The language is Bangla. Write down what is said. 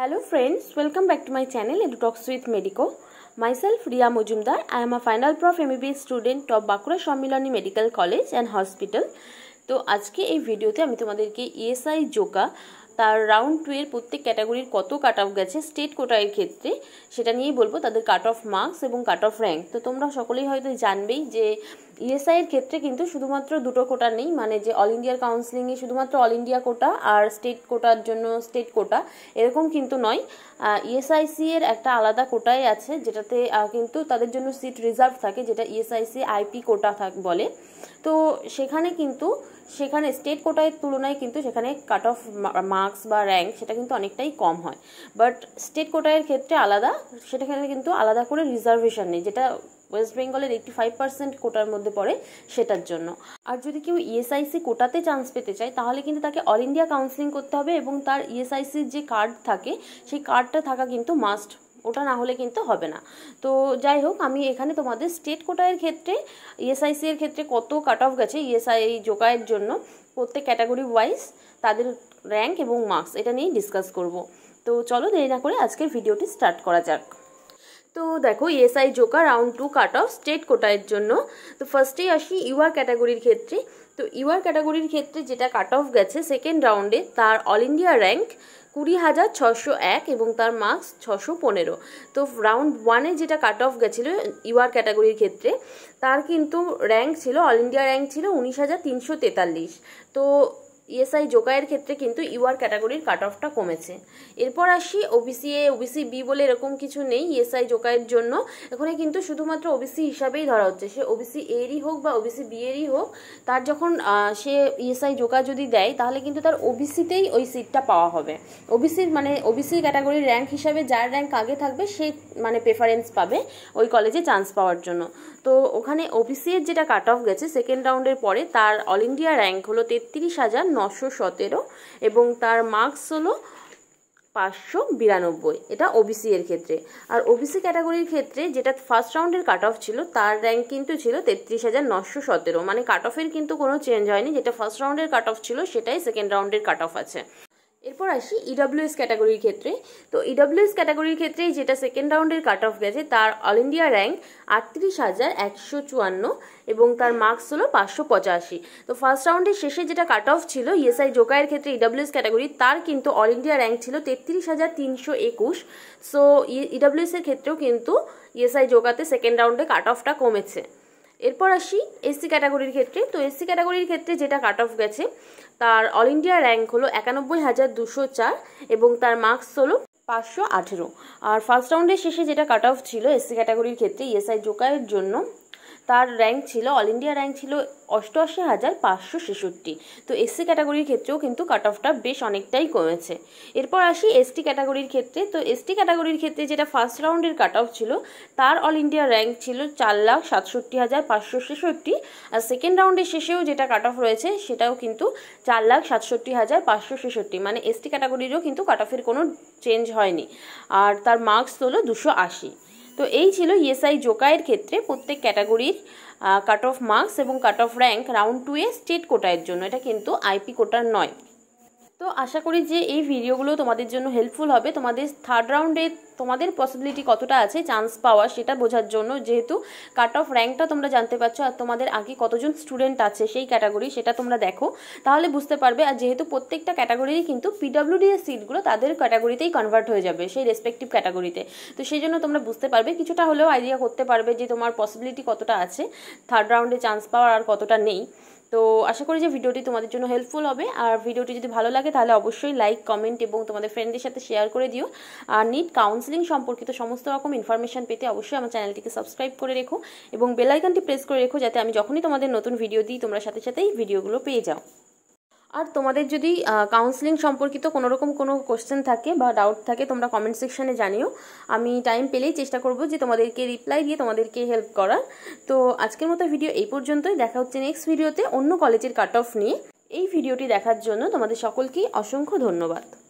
Hello friends, welcome back to my channel Talks with Medico. Myself Ria Mujumdar, I am a final prof MBBS student of Bakura Shamilani Medical College and Hospital. তো আজকে এই ভিডিওতে আমি তোমাদেরকে ইএসআই জোকা তার রাউন্ড টু এর প্রত্যেক ক্যাটাগরির কত কাট অফ গেছে স্টেট কোটার ক্ষেত্রে সেটা নিয়েই বলবো তাদের কাট অফ মার্কস এবং কাট অফ র্যাঙ্ক তো তোমরা সকলেই হয়তো জানবেই যে ইএসআইয়ের ক্ষেত্রে কিন্তু শুধুমাত্র দুটো কোটা নেই মানে যে অল ইন্ডিয়ার কাউন্সিলিংয়ে শুধুমাত্র অল ইন্ডিয়া কোটা আর স্টেট কোটার জন্য স্টেট কোটা এরকম কিন্তু নয় ইএসআইসি এর একটা আলাদা কোটাই আছে যেটাতে কিন্তু তাদের জন্য সিট রিজার্ভ থাকে যেটা ইএসআইসি আইপি কোটা থাক বলে তো সেখানে কিন্তু সেখানে স্টেট কোটায় তুলনায় কিন্তু সেখানে কাট অফ মা মার্কস বা র্যাঙ্ক সেটা কিন্তু অনেকটাই কম হয় বাট স্টেট কোটায়ের ক্ষেত্রে আলাদা সেটাখানে কিন্তু আলাদা করে রিজার্ভেশন নেই যেটা ওয়েস্ট বেঙ্গলের এইটটি ফাইভ পার্সেন্ট কোটার মধ্যে পড়ে সেটার জন্য আর যদি কেউ ইএসআইসি কোটাতে চান্স পেতে চায় তাহলে কিন্তু তাকে অল ইন্ডিয়া কাউন্সিলিং করতে হবে এবং তার ইএসআইসির e যে কার্ড থাকে সেই কার্ডটা থাকা কিন্তু মাস্ট ওটা না হলে কিন্তু হবে না তো যাই হোক আমি এখানে তোমাদের স্টেট কোটায়ের ক্ষেত্রে ইএসআইসি e এর ক্ষেত্রে কত কাট অফ গেছে ইএসআই e জোকায়ের জন্য প্রত্যেক ক্যাটাগরি ওয়াইজ তাদের র্যাঙ্ক এবং মার্কস এটা নিয়েই ডিসকাস করব তো চলো দেরি না করে আজকের ভিডিওটি স্টার্ট করা যাক তো দেখো ESI Joka round two cut off state কোটায়ের জন্য তো ফার্স্টেই আসি ইউআর ক্যাটাগরির ক্ষেত্রে তো ইউআর ক্যাটাগরির ক্ষেত্রে যেটা কাট অফ গেছে সেকেন্ড রাউন্ডে তার অল ইন্ডিয়া র্যাঙ্ক কুড়ি হাজার ছশো এক এবং তার মার্কস ছশো পনেরো তো রাউন্ড ওয়ানে যেটা কাট অফ গেছিলো ইউআর ক্যাটাগরির ক্ষেত্রে তার কিন্তু র্যাঙ্ক ছিল অল ইন্ডিয়া র্যাঙ্ক ছিল উনিশ হাজার তিনশো তেতাল্লিশ তো ইএসআই e জোকায়ের ক্ষেত্রে কিন্তু ইউআর ক্যাটাগরির কাট অফটা কমেছে এরপর আসি ওবিসি এ ওবিসি বি বলে এরকম কিছু নেই ইএসআই e জোকায়ের জন্য এখানে কিন্তু শুধুমাত্র ওবিসি হিসাবেই ধরা হচ্ছে সে ওবিসি এরই হোক বা ওবিসি বি এরই হোক তার যখন সে ইএসআই e জোকা যদি দেয় তাহলে কিন্তু তার ওবিসিতেই ওই সিটটা পাওয়া হবে ওবিসির মানে ওবিসি ক্যাটাগরির র্যাঙ্ক হিসাবে যার র্যাঙ্ক আগে থাকবে সে মানে প্রেফারেন্স পাবে ওই কলেজে চান্স পাওয়ার জন্য তো ওখানে ওবিসি এর যেটা কাট অফ গেছে সেকেন্ড রাউন্ডের পরে তার অল ইন্ডিয়া র্যাঙ্ক হলো তেত্রিশ হাজার নশো সতেরো এবং তার মার্কস হলো পাঁচশো বিরানব্বই এটা ওবিসি এর ক্ষেত্রে আর ওবিসি ক্যাটাগরির ক্ষেত্রে যেটা ফার্স্ট রাউন্ডের কাট অফ ছিল তার র্যাঙ্ক কিন্তু ছিল তেত্রিশ হাজার নশো সতেরো মানে কাট অফের কিন্তু কোনো চেঞ্জ হয়নি যেটা ফার্স্ট রাউন্ডের কাট অফ ছিল সেটাই সেকেন্ড রাউন্ডের কাট অফ আছে এরপর আসি ইডব্লিউএস e ক্যাটাগরির ক্ষেত্রে তো ইডব্লিউএস e ক্যাটাগরির ক্ষেত্রে যেটা সেকেন্ড রাউন্ডের কাট অফ গেছে তার অল ইন্ডিয়া র্যাঙ্ক আটত্রিশ হাজার একশো চুয়ান্ন এবং তার মার্কস হলো পাঁচশো পঁচাশি তো ফার্স্ট রাউন্ডের শেষে যেটা কাট অফ ছিল ইএসআই e জোকায়ের ক্ষেত্রে ইডব্লিউএস ক্যাটাগরি তার কিন্তু অল ইন্ডিয়া র্যাঙ্ক ছিল তেত্রিশ হাজার তিনশো একুশ সো ইডাব্লিউএসের ক্ষেত্রেও কিন্তু ইএসআই জোকাতে সেকেন্ড রাউন্ডে কাট অফটা কমেছে এরপর আসি এসসি ক্যাটাগরির ক্ষেত্রে তো এসসি ক্যাটাগরির ক্ষেত্রে যেটা কাট অফ গেছে তার অল ইন্ডিয়া র্যাঙ্ক হলো একানব্বই হাজার দুশো চার এবং তার মার্কস হলো পাঁচশো আঠেরো আর ফার্স্ট রাউন্ডের শেষে যেটা কাট অফ ছিল এসসি ক্যাটাগরির ক্ষেত্রে ইএসআই e জোকায়ের জন্য তার র্যাঙ্ক ছিল অল ইন্ডিয়া র্যাঙ্ক ছিল অষ্টআশি হাজার পাঁচশো ছেষট্টি তো এসসি ক্যাটাগরির ক্ষেত্রেও কিন্তু কাট অফটা বেশ অনেকটাই কমেছে এরপর আসি এসটি ক্যাটাগরির ক্ষেত্রে তো এসটি ক্যাটাগরির ক্ষেত্রে যেটা ফার্স্ট রাউন্ডের কাট অফ ছিল তার অল ইন্ডিয়া র্যাঙ্ক ছিল চার লাখ সাতষট্টি হাজার পাঁচশো ছেষট্টি আর সেকেন্ড রাউন্ডের শেষেও যেটা কাট অফ রয়েছে সেটাও কিন্তু চার লাখ সাতষট্টি হাজার পাঁচশো ছেষট্টি মানে এসটি ক্যাটাগরিরও কিন্তু কাট অফের কোনো চেঞ্জ হয়নি আর তার মার্কস হলো দুশো আশি তো এই ছিল ইএসআই e জোকায়ের ক্ষেত্রে প্রত্যেক ক্যাটাগরির কাট অফ মার্কস এবং কাট অফ র্যাঙ্ক রাউন্ড টুয়ে স্টেট কোটায়ের জন্য এটা কিন্তু আইপি কোটার নয় তো আশা করি যে এই ভিডিওগুলো তোমাদের জন্য হেল্পফুল হবে তোমাদের থার্ড রাউন্ডে তোমাদের পসিবিলিটি কতটা আছে চান্স পাওয়া সেটা বোঝার জন্য যেহেতু কাট অফ র্যাঙ্কটা তোমরা জানতে পারছো আর তোমাদের আগে কতজন স্টুডেন্ট আছে সেই ক্যাটাগরি সেটা তোমরা দেখো তাহলে বুঝতে পারবে আর যেহেতু প্রত্যেকটা ক্যাটাগরিরই কিন্তু পিডাব্লিউডি এর সিটগুলো তাদের ক্যাটাগরিতেই কনভার্ট হয়ে যাবে সেই রেসপেক্টিভ ক্যাটাগরিতে তো সেই জন্য তোমরা বুঝতে পারবে কিছুটা হলেও আইডিয়া করতে পারবে যে তোমার পসিবিলিটি কতটা আছে থার্ড রাউন্ডে চান্স পাওয়ার আর কতটা নেই তো আশা করি যে ভিডিওটি তোমাদের জন্য হেল্পফুল হবে আর ভিডিওটি যদি ভালো লাগে তাহলে অবশ্যই লাইক কমেন্ট এবং তোমাদের ফ্রেন্ডের সাথে শেয়ার করে দিও আর নিট কাউন্সিলিং সম্পর্কিত সমস্ত রকম ইনফরমেশান পেতে অবশ্যই আমার চ্যানেলটিকে সাবস্ক্রাইব করে রেখো এবং বেলাইকানটি প্রেস করে রেখো যাতে আমি যখনই তোমাদের নতুন ভিডিও দিই তোমরা সাথে সাথেই ভিডিওগুলো পেয়ে যাও আর তোমাদের যদি কাউন্সিলিং সম্পর্কিত কোনো রকম কোনো কোশ্চেন থাকে বা ডাউট থাকে তোমরা কমেন্ট সেকশানে জানিও আমি টাইম পেলেই চেষ্টা করব যে তোমাদেরকে রিপ্লাই দিয়ে তোমাদেরকে হেল্প করার তো আজকের মতো ভিডিও এই পর্যন্তই দেখা হচ্ছে নেক্সট ভিডিওতে অন্য কলেজের কাট অফ নিয়ে এই ভিডিওটি দেখার জন্য তোমাদের সকলকেই অসংখ্য ধন্যবাদ